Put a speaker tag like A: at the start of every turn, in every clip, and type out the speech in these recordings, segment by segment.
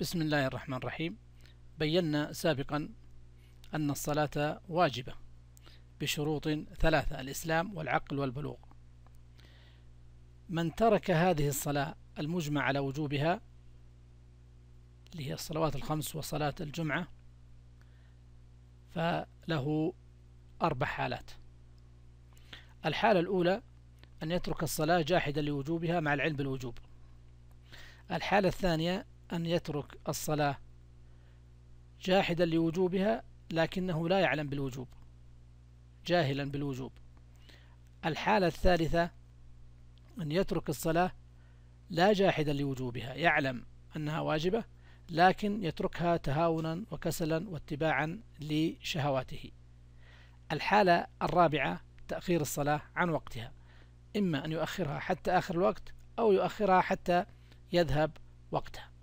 A: بسم الله الرحمن الرحيم بينا سابقا أن الصلاة واجبة بشروط ثلاثة الإسلام والعقل والبلوغ من ترك هذه الصلاة المجمع على وجوبها اللي هي الصلوات الخمس وصلاة الجمعة فله أربع حالات الحالة الأولى أن يترك الصلاة جاحدا لوجوبها مع العلم بالوجوب الحالة الثانية أن يترك الصلاة جاحدا لوجوبها لكنه لا يعلم بالوجوب جاهلا بالوجوب الحالة الثالثة أن يترك الصلاة لا جاحدا لوجوبها يعلم أنها واجبة لكن يتركها تهاونا وكسلا واتباعا لشهواته الحالة الرابعة تأخير الصلاة عن وقتها إما أن يؤخرها حتى آخر الوقت أو يؤخرها حتى يذهب وقتها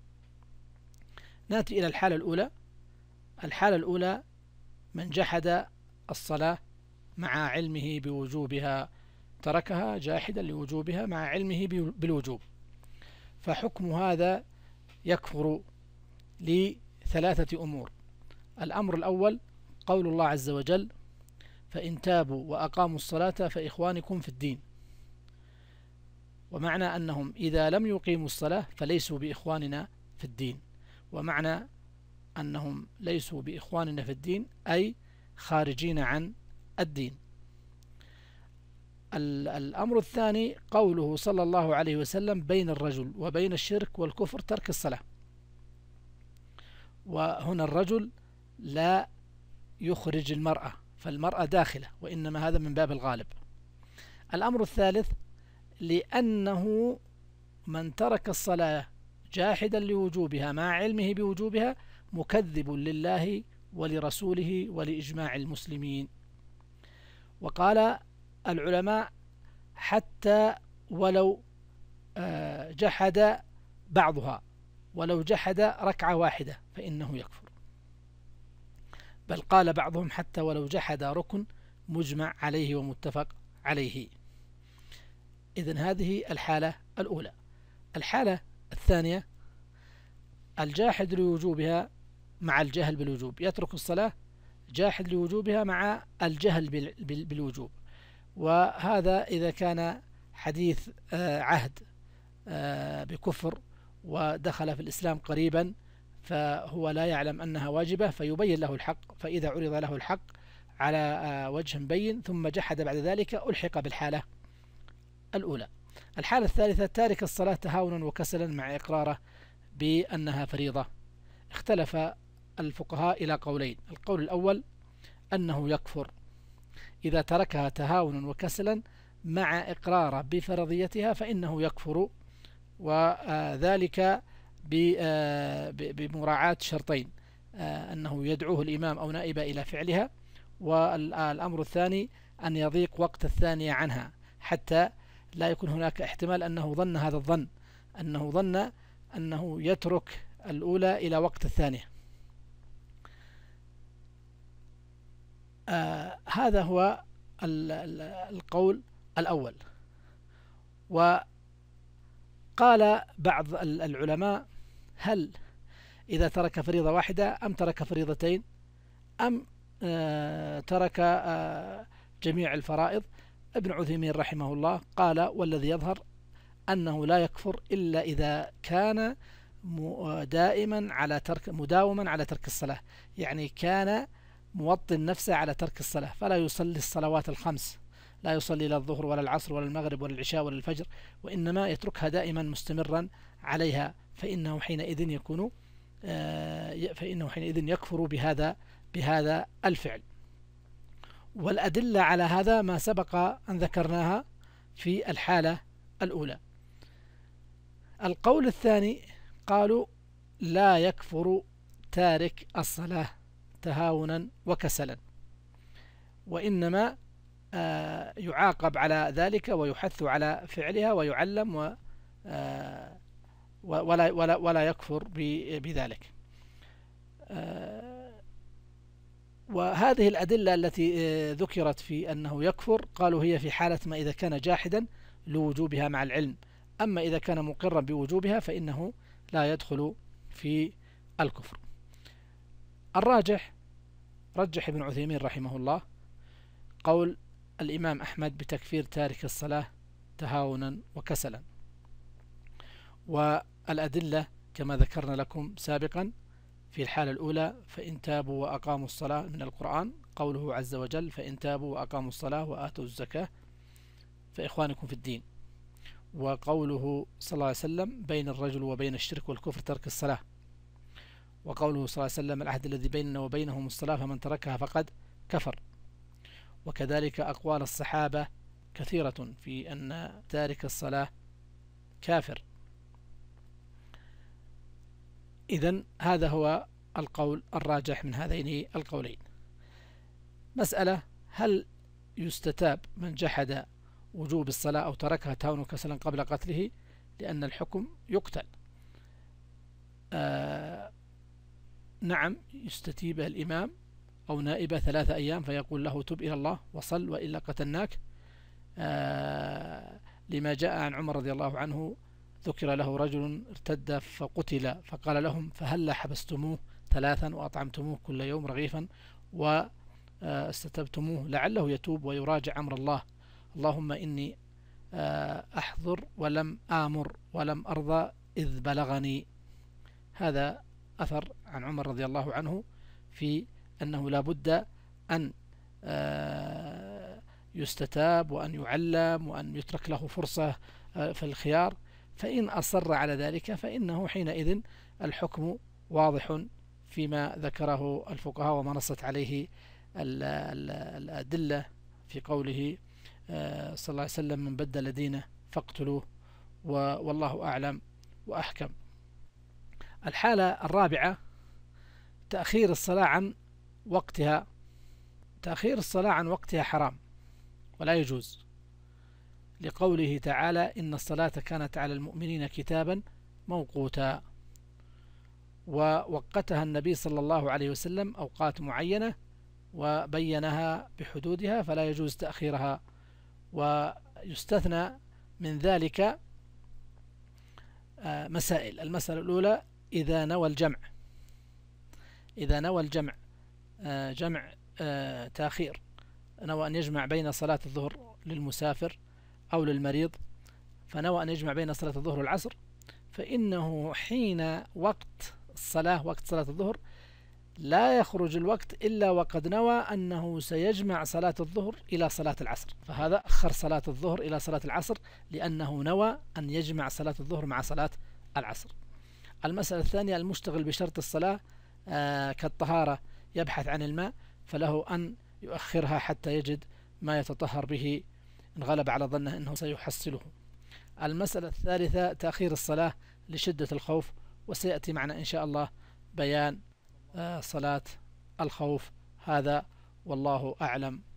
A: نأتي إلى الحالة الأولى الحالة الأولى من جحد الصلاة مع علمه بوجوبها تركها جاحدا لوجوبها مع علمه بالوجوب فحكم هذا يكفر لثلاثة أمور الأمر الأول قول الله عز وجل فإن تابوا وأقاموا الصلاة فإخوانكم في الدين ومعنى أنهم إذا لم يقيموا الصلاة فليسوا بإخواننا في الدين ومعنى أنهم ليسوا بإخواننا في الدين أي خارجين عن الدين الأمر الثاني قوله صلى الله عليه وسلم بين الرجل وبين الشرك والكفر ترك الصلاة وهنا الرجل لا يخرج المرأة فالمرأة داخلة وإنما هذا من باب الغالب الأمر الثالث لأنه من ترك الصلاة جاحدا لوجوبها مع علمه بوجوبها مكذب لله ولرسوله ولإجماع المسلمين وقال العلماء حتى ولو آه، جحد بعضها ولو جحد ركعة واحدة فإنه يكفر بل قال بعضهم حتى ولو جحد ركن مجمع عليه ومتفق عليه إذن هذه الحالة الأولى الحالة الثانية الجاحد لوجوبها مع الجهل بالوجوب يترك الصلاة جاحد لوجوبها مع الجهل بالوجوب وهذا إذا كان حديث آه، عهد آه، بكفر ودخل في الإسلام قريبا فهو لا يعلم أنها واجبة فيبين له الحق فإذا عرض له الحق على آه، وجه بين ثم جحد بعد ذلك ألحق بالحالة الأولى الحالة الثالثة تارك الصلاة تهاونا وكسلا مع إقراره بأنها فريضة اختلف الفقهاء إلى قولين القول الأول أنه يكفر إذا تركها تهاونا وكسلا مع إقراره بفرضيتها فإنه يكفر وذلك بمراعاة شرطين أنه يدعوه الإمام أو نائب إلى فعلها والأمر الثاني أن يضيق وقت الثانية عنها حتى لا يكون هناك احتمال أنه ظن هذا الظن أنه ظن أنه يترك الأولى إلى وقت الثانية آه هذا هو القول الأول وقال بعض العلماء هل إذا ترك فريضة واحدة أم ترك فريضتين أم آه ترك آه جميع الفرائض ابن عثيمين رحمه الله قال والذي يظهر أنه لا يكفر إلا إذا كان دائما على ترك مداوما على ترك الصلاة يعني كان موطن نفسه على ترك الصلاة فلا يصلي الصلوات الخمس لا يصلي لا الظهر ولا العصر ولا المغرب ولا العشاء ولا الفجر وإنما يتركها دائما مستمرا عليها فإنه حينئذ يكون آه، فإنه حينئذ يكفر بهذا بهذا الفعل والأدلة على هذا ما سبق أن ذكرناها في الحالة الأولى القول الثاني قالوا لا يكفر تارك الصلاة تهاونا وكسلا وإنما آه، يعاقب على ذلك ويحث على فعلها ويعلم و آه، ولا, ولا, ولا يكفر بذلك آه، وهذه الأدلة التي ذكرت في أنه يكفر قالوا هي في حالة ما إذا كان جاحدا لوجوبها مع العلم أما إذا كان مقرا بوجوبها فإنه لا يدخل في الكفر الراجح رجح ابن عثيمين رحمه الله قول الإمام أحمد بتكفير تارك الصلاة تهاونا وكسلا والأدلة كما ذكرنا لكم سابقا في الحالة الأولى فإن تابوا وأقاموا الصلاة من القرآن قوله عز وجل فإن تابوا وأقاموا الصلاة وآتوا الزكاة فإخوانكم في الدين وقوله صلى الله عليه وسلم بين الرجل وبين الشرك والكفر ترك الصلاة وقوله صلى الله عليه وسلم العهد الذي بيننا وبينهم الصلاة فمن تركها فقد كفر وكذلك أقوال الصحابة كثيرة في أن تارك الصلاة كافر إذا هذا هو القول الراجح من هذين القولين مسألة هل يستتاب من جحد وجوب الصلاة أو تركها تاون كسلا قبل قتله لأن الحكم يقتل آه نعم يستتيب الإمام أو نائبه ثلاثة أيام فيقول له تب إلى الله وصل وإلا قتلناك آه لما جاء عن عمر رضي الله عنه ذكر له رجل ارتد فقتل فقال لهم فهلا حبستموه ثلاثا وأطعمتموه كل يوم رغيفا واستتبتموه آه، لعله يتوب ويراجع أمر الله اللهم إني آه، أحضر ولم آمر ولم أرضى إذ بلغني هذا أثر عن عمر رضي الله عنه في أنه لا بد أن آه، يستتاب وأن يعلم وأن يترك له فرصة آه، في الخيار فإن أصر على ذلك فإنه حينئذ الحكم واضح فيما ذكره الفقهاء وما نصت عليه الأدلة في قوله آه، صلى الله عليه وسلم من بدل دينه فاقتلوه والله أعلم وأحكم الحالة الرابعة تأخير الصلاة عن وقتها تأخير الصلاة عن وقتها حرام ولا يجوز لقوله تعالى إن الصلاة كانت على المؤمنين كتابا موقوتا ووقتها النبي صلى الله عليه وسلم أوقات معينة وبينها بحدودها فلا يجوز تأخيرها ويستثنى من ذلك آه، مسائل المسألة الأولى إذا نوى الجمع إذا نوى الجمع آه، جمع آه، تأخير نوى أن يجمع بين صلاة الظهر للمسافر أو للمريض فنوى أن يجمع بين صلاة الظهر والعصر فإنه حين وقت الصلاة وقت صلاة الظهر لا يخرج الوقت إلا وقد نوى أنه سيجمع صلاة الظهر إلى صلاة العصر فهذا أخر صلاة الظهر إلى صلاة العصر لأنه نوى أن يجمع صلاة الظهر مع صلاة العصر المسألة الثانية المشتغل بشرط الصلاة آه كالطهارة يبحث عن الماء فله أن يؤخرها حتى يجد ما يتطهر به إن غلب على ظنه أنه سيحصله المسألة الثالثة تأخير الصلاة لشدة الخوف وسيأتي معنا إن شاء الله بيان آه، صلاة الخوف هذا والله أعلم